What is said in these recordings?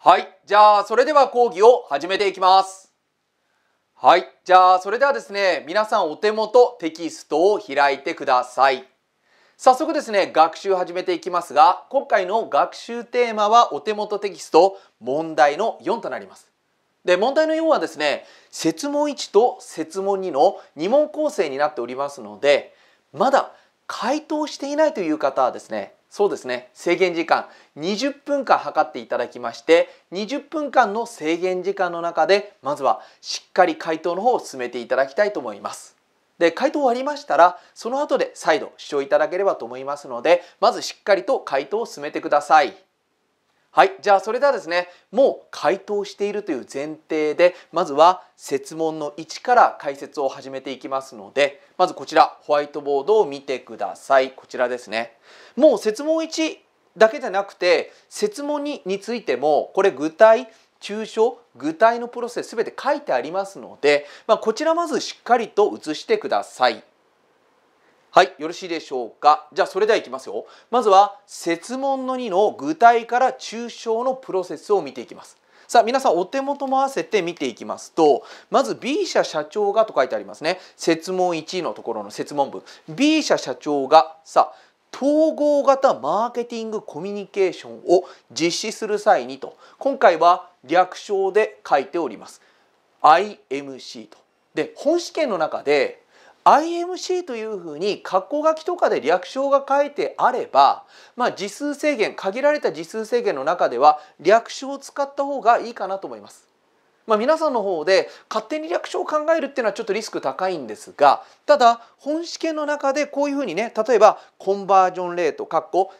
はい。じゃあ、それでは講義を始めていきます。はい。じゃあ、それではですね、皆さんお手元テキストを開いてください。早速ですね、学習始めていきますが、今回の学習テーマはお手元テキスト問題の4となります。で、問題の4はですね、設問1と設問2の2問構成になっておりますので、まだ回答していないという方はですねそうですね制限時間20分間測っていただきまして20分間の制限時間の中でまずはしっかり回答の方を進めていただきたいと思います。で回答終わりましたらその後で再度視聴いただければと思いますのでまずしっかりと回答を進めてください。はいじゃあそれではですねもう回答しているという前提でまずは設問の1から解説を始めていきますのでまずこちらホワイトボードを見てくださいこちらですねもう設問1だけじゃなくて設問2についてもこれ具体抽象具体のプロセス全て書いてありますので、まあ、こちらまずしっかりと写してください。はいよろしいでしょうかじゃあそれではいきますよまずは設問の2の具体から抽象のプロセスを見ていきますさあ皆さんお手元も合わせて見ていきますとまず B 社社長がと書いてありますね設問1のところの設問文 B 社社長がさあ統合型マーケティングコミュニケーションを実施する際にと今回は略称で書いております IMC と。で本試験の中で IMC というふうに括弧書きとかで略称が書いてあれば、まあ、時数制限限られた時数制限の中では略称を使った方がいいかなと思います。まあ、皆さんの方で勝手に略称を考えるっていうのはちょっとリスク高いんですがただ本試験の中でこういうふうにね例えばコンバージョンレート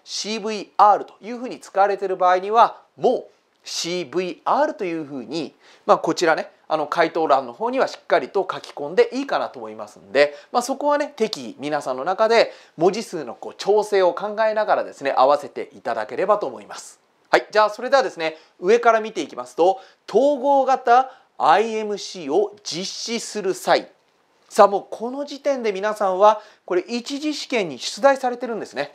CVR というふうに使われている場合にはもう CVR というふうに、まあ、こちらねあの回答欄の方にはしっかりと書き込んでいいかなと思いますんで、まあ、そこはね適宜皆さんの中で文字数のこう調整を考えながらですね合わせていただければと思います。はいじゃあそれではですね上から見ていきますと統合型 IMC を実施する際さあもうこの時点で皆さんはこれ一次試験に出題されてるんですね。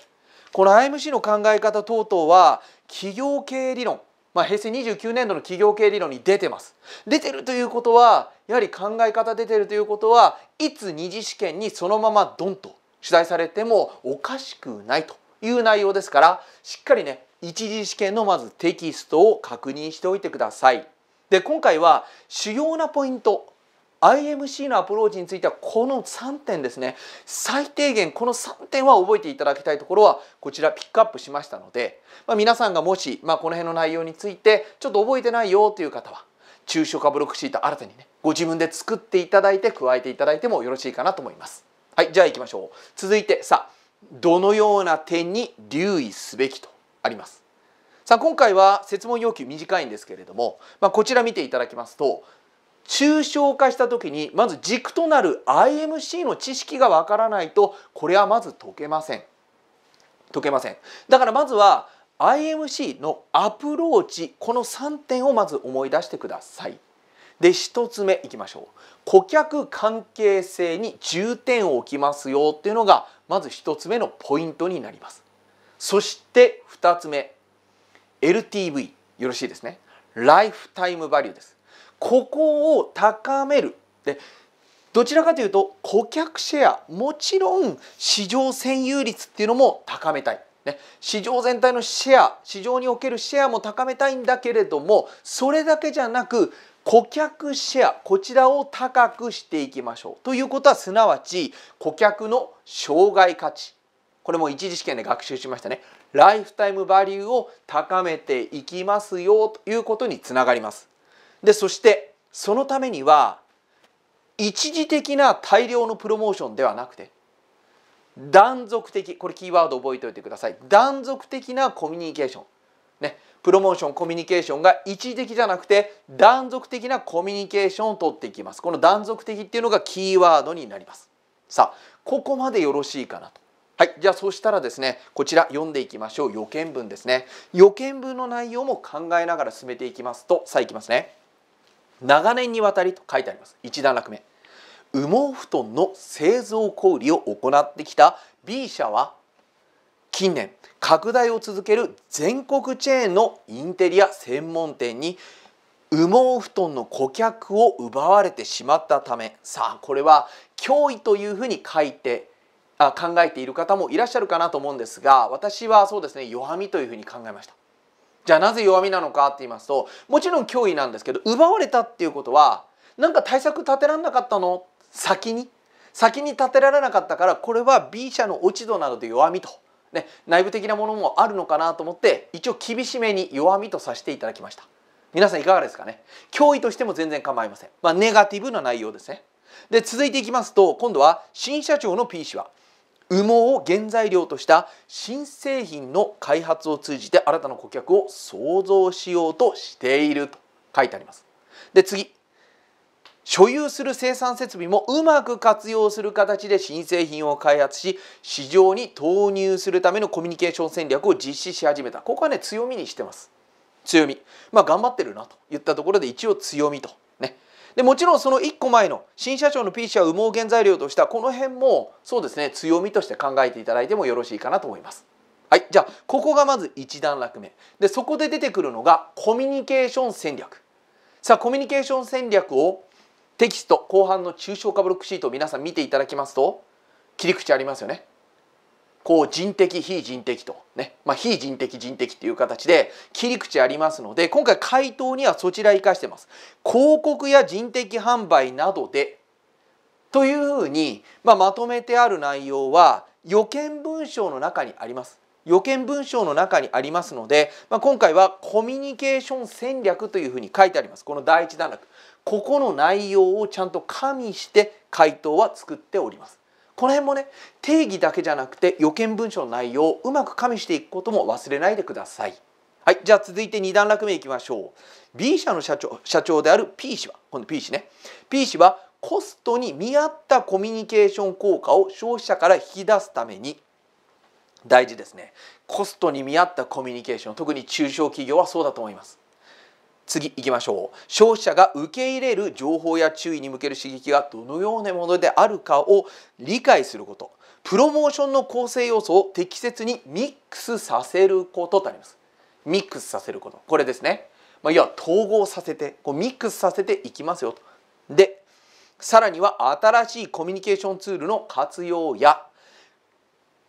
この IMC の考え方等々は企業経営理論まあ、平成29年度の企業経理論に出てます。出てるということはやはり考え方出てるということはいつ二次試験にそのままドンと取材されてもおかしくないという内容ですからしっかりね一次試験のまずテキストを確認しておいてください。で今回は主要なポイント IMC のアプローチについてはこの3点ですね最低限この3点は覚えていただきたいところはこちらピックアップしましたので、まあ、皆さんがもし、まあ、この辺の内容についてちょっと覚えてないよという方は中小化ブロックシート新たにねご自分で作っていただいて加えていただいてもよろしいかなと思います。はいじゃあ行きましょう続いてさあどのような点に留意すべきとあります。さあ今回は設問要求短いんですけれども、まあ、こちら見ていただきますと抽象化した時にまず軸となる IMC の知識がわからないとこれはまず解けません解けませんだからまずは IMC のアプローチこの3点をまず思い出してくださいで1つ目いきましょう顧客関係性に重点を置きますよっていうのがまず1つ目のポイントになりますそして2つ目 LTV よろしいですねライフタイムバリューですここを高めるでどちらかというと顧客シェアもちろん市場占有率っていうのも高めたい。ね、市場全体のシェア市場におけるシェアも高めたいんだけれどもそれだけじゃなく顧客シェアこちらを高くしていきましょうということはすなわち顧客の障害価値これも一次試験で学習しましたねライフタイムバリューを高めていきますよということにつながりますでそしてそのためには一時的な大量のプロモーションではなくて断続的これキーワード覚えておいてください断続的なコミュニケーションねプロモーションコミュニケーションが一時的じゃなくて断続的なコミュニケーションを取っていきますこの断続的っていうのがキーワードになりますさあここまでよろしいかなとはいじゃあそしたらですねこちら読んでいきましょう予見文ですね予見文の内容も考えながら進めていきますとさあいきますね長年にわたりと書いてあります1段落目羽毛布団の製造小売りを行ってきた B 社は近年拡大を続ける全国チェーンのインテリア専門店に羽毛布団の顧客を奪われてしまったためさあこれは脅威というふうに書いてあ考えている方もいらっしゃるかなと思うんですが私はそうですね弱みというふうに考えました。じゃあなぜ弱みなのかって言いますともちろん脅威なんですけど奪われたっていうことはなんか対策立てられなかったの先に先に立てられなかったからこれは B 社の落ち度などで弱みと、ね、内部的なものもあるのかなと思って一応厳しめに弱みとさせていただきました皆さんいかがですかね脅威としても全然構いません、まあ、ネガティブな内容ですねで続いていきますと今度は新社長の P 氏は羽毛を原材料とした新製品の開発を通じて新たな顧客を創造しようとしていると書いてあります。で次所有する生産設備もうまく活用する形で新製品を開発し市場に投入するためのコミュニケーション戦略を実施し始めたここはね強みにしてます強みまあ頑張ってるなといったところで一応強みとでもちろんその1個前の新社長の P c を羽毛原材料としたこの辺もそうですね強みとして考えていただいてもよろしいかなと思います。はい、じゃあここがまず1段落目でそこで出てくるのがコミュニケーション戦略さあコミュニケーション戦略をテキスト後半の抽象化ブロックシートを皆さん見ていただきますと切り口ありますよねこう人的非人的とね、まあ、非人的人的っていう形で切り口ありますので今回回答にはそちら生かしてます。広告や人的販売などでというふうに、まあ、まとめてある内容は予見文章の中にあります。予見文章の中にありますので、まあ、今回はコミュニケーション戦略というふうに書いてあります。この第一段落。ここの内容をちゃんと加味して回答は作っております。この辺もね定義だけじゃなくて予見文書の内容をうまく加味していくことも忘れないでください。はい、じゃあ続いて2段落目いきましょう。B 社の社長社長である P 氏は今度 P 氏ね P 氏はコストに見合ったコミュニケーション効果を消費者から引き出すために大事ですねコストに見合ったコミュニケーション特に中小企業はそうだと思います次行きましょう消費者が受け入れる情報や注意に向ける刺激がどのようなものであるかを理解することプロモーションの構成要素を適切にミックスさせることとありますミックスさせることこれですね、まあ、要は統合させてこうミックスさせていきますよとでさらには新しいコミュニケーションツールの活用や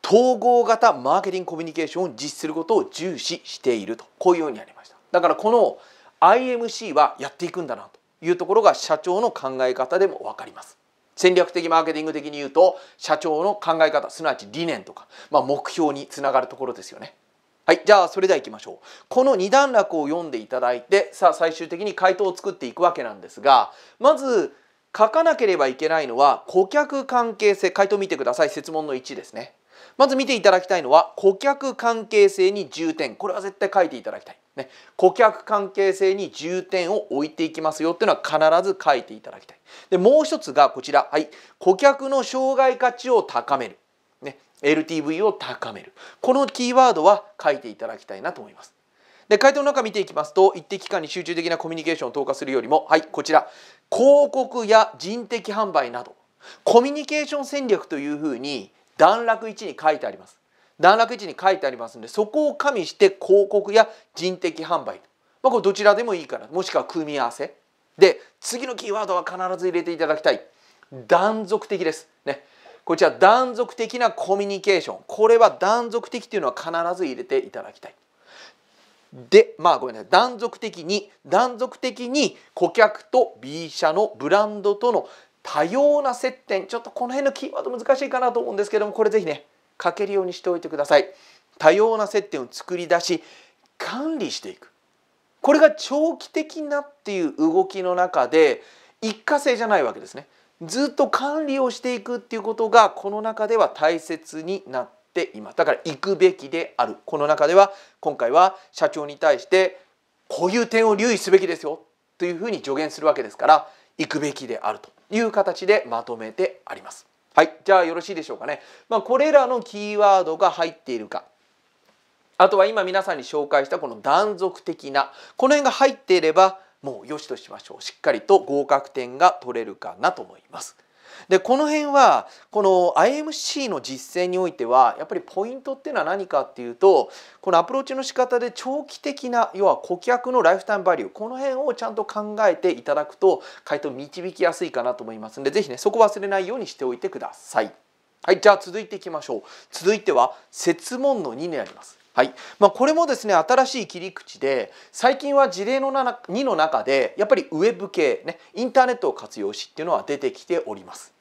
統合型マーケティングコミュニケーションを実施することを重視しているとこういうようにありましただからこの IMC はやっていくんだなというところが社長の考え方でも分かります。戦略的マーケティング的に言うと社長の考え方すなわち理念とか、まあ、目標につながるところですよね。はい、じゃあそれでは行きましょう。この2段落を読んでいただいてさあ最終的に回答を作っていくわけなんですがまず書かなければいけないのは顧客関係性回答見てください設問の1ですね。まず見ていただきたいのは顧客関係性に重点これは絶対書いていただきたい。ね、顧客関係性に重点を置いていきますよっていうのは必ず書いていただきたい。でもう一つがこちら、はい、顧客の障害価値を高める、ね、LTV を高めるこのキーワードは書いていただきたいなと思います。で回答の中見ていきますと一定期間に集中的なコミュニケーションを投下するよりもはいこちら広告や人的販売などコミュニケーション戦略というふうに段落1に書いてあります。段落1に書いてありますのでそこを加味して広告や人的販売、まあ、これどちらでもいいからもしくは組み合わせで次のキーワードは必ず入れていただきたい断続的です、ね、こちら断続的なコミュニケーションこれは断続的というのは必ず入れていただきたいでまあごめんなさい断続的に断続的に顧客と B 社のブランドとの多様な接点ちょっとこの辺のキーワード難しいかなと思うんですけどもこれぜひね書けるようにしておいてください多様な接点を作り出し管理していくこれが長期的なっていう動きの中で一過性じゃないわけですねずっと管理をしていくっていうことがこの中では大切になっていますだから行くべきであるこの中では今回は社長に対してこういう点を留意すべきですよというふうに助言するわけですから行くべきであるという形でまとめてあります。はい、じゃあよろしいでしょうかね。まあ、これらのキーワードが入っているか。あとは今皆さんに紹介したこの断続的なこの辺が入っていればもう良しとしましょうしっかりと合格点が取れるかなと思います。でこの辺はこの IMC の実践においてはやっぱりポイントっていうのは何かっていうとこのアプローチの仕方で長期的な要は顧客のライフタイムバリューこの辺をちゃんと考えていただくと回答導きやすいかなと思いますので是非ねそこ忘れないようにしておいてください。はい、じゃあ続いていきましょう。続いては設問の2になります。はいまあ、これもですね新しい切り口で最近は事例の2の中でやっぱりウェブ系、ね、インターネットを活用しっていうのは出てきております。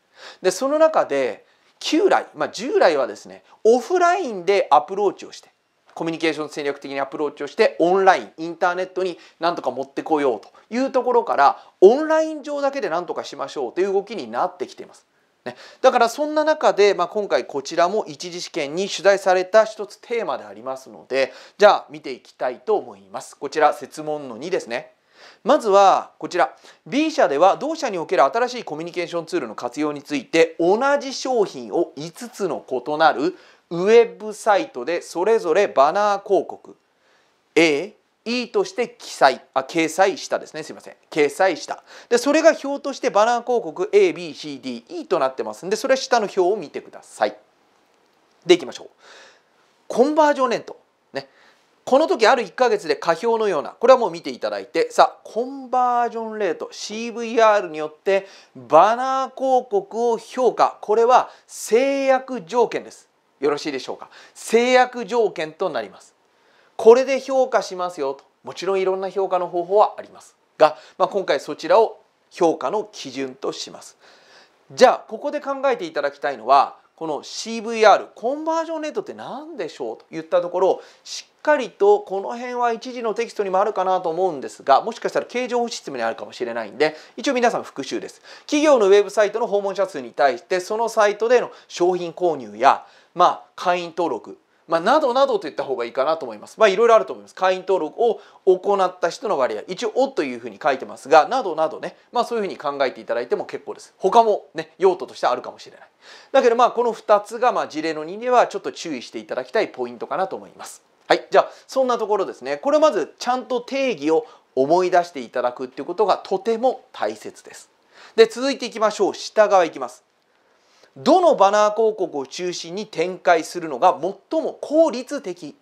でその中で旧来、まあ、従来はですねオフラインでアプローチをしてコミュニケーション戦略的にアプローチをしてオンラインインターネットになんとか持ってこようというところからオンライン上だけでなんとかしましょうという動きになってきています。ね、だからそんな中で、まあ、今回こちらも一次試験に取材された一つテーマでありますのでじゃあ見ていきたいと思います。こちら設問の2ですねまずはこちら B 社では同社における新しいコミュニケーションツールの活用について同じ商品を5つの異なるウェブサイトでそれぞれバナー広告 A E として記載あ掲載したですねすいません掲載したでそれが表としてバナー広告 ABCDE となってますんでそれは下の表を見てくださいでいきましょうコンバージョンレントねこの時ある1ヶ月で下表のようなこれはもう見ていただいてさあコンバージョンレート CVR によってバナー広告を評価これは制約条件ですよろしいでしょうか制約条件となりますこれで評価しますよともちろんいろんな評価の方法はありますが、まあ、今回そちらを評価の基準としますじゃあここで考えていただきたいのはこの CVR コンバージョンレートって何でしょうといったところしっかりとこの辺は一時のテキストにもあるかなと思うんですがもしかしたら形状システムにあるかもしれないんで一応皆さん復習です企業のウェブサイトの訪問者数に対してそのサイトでの商品購入やまあ会員登録まあ、などなどといった方がいいかなと思います。まあ、いろいろあると思います。会員登録を行った人の割合、一応、おというふうに書いてますが、などなどね、まあ、そういうふうに考えていただいても結構です。他もね、用途としてあるかもしれない。だけど、まあ、この2つが、まあ、事例の2ではちょっと注意していただきたいポイントかなと思います。はい、じゃあ、そんなところですね。これまず、ちゃんと定義を思い出していただくっていうことがとても大切です。で、続いていきましょう。下側いきます。どのバナー広告を中心に展開するのが最も効率的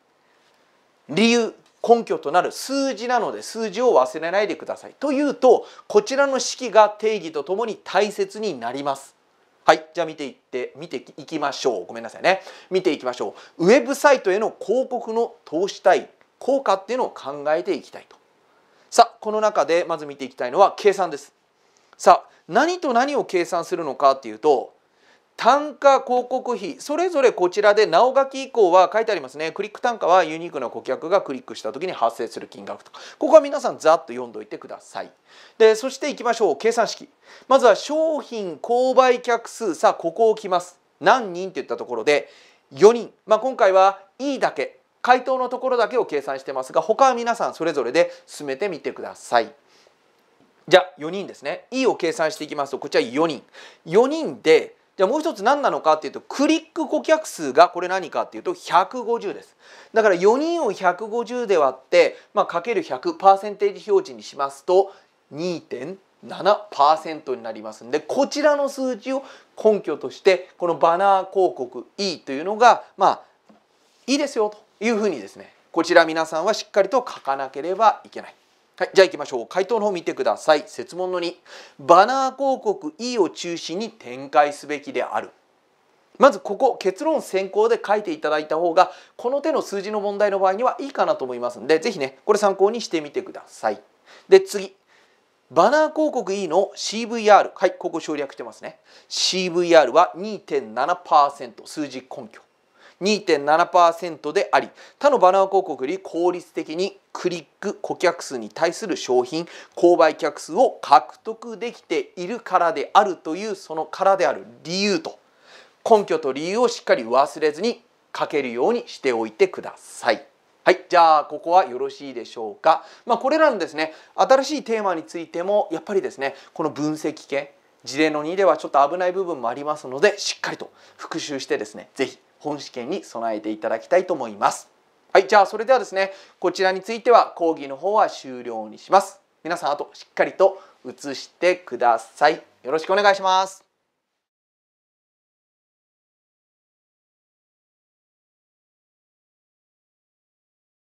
理由根拠となる数字なので数字を忘れないでくださいというとこちらの式が定義とともに大切になりますはいじゃあ見ていって見ていきましょうごめんなさいね見ていきましょうウェブサイトへの広告の投資対効果っていうのを考えていきたいとさあこの中でまず見ていきたいのは計算ですさあ何と何を計算するのかっていうと単価広告費それぞれこちらで直書き以降は書いてありますねクリック単価はユニークな顧客がクリックした時に発生する金額とかここは皆さんざっと読んでおいてくださいでそしていきましょう計算式まずは商品購買客数さあここをきます何人といったところで4人、まあ、今回は E だけ回答のところだけを計算してますが他は皆さんそれぞれで進めてみてくださいじゃあ4人ですね E を計算していきますとこちら4人4人でじゃあもう一つ何なのかっていうとクリック顧客数がこれ何かっていうと150ですだから4人を150で割って、まあ、かける100パーセンテージ表示にしますと2.7%になりますんでこちらの数字を根拠としてこのバナー広告 E というのがまあいいですよというふうにですねこちら皆さんはしっかりと書かなければいけない。はい、じゃあ行きましょう回答の方見てください設問の2バナー広告 E を中心に展開すべきであるまずここ結論先行で書いていただいた方がこの手の数字の問題の場合にはいいかなと思いますので是非ねこれ参考にしてみてくださいで次バナー広告 E の CVR はいここ省略してますね CVR は2.7%数字根拠2.7%であり他のバナー広告より効率的にクリック顧客数に対する商品購買客数を獲得できているからであるというそのからである理由と根拠と理由をしっかり忘れずに書けるようにしておいてください。はい、じゃあここはよろしいでしょうか。まあ、これらのですね新しいテーマについてもやっぱりですねこの分析系事例の2ではちょっと危ない部分もありますのでしっかりと復習してですね是非本試験に備えていただきたいと思います。はい、じゃあそれではですね、こちらについては講義の方は終了にします。皆さんあとしっかりと写してください。よろしくお願いします。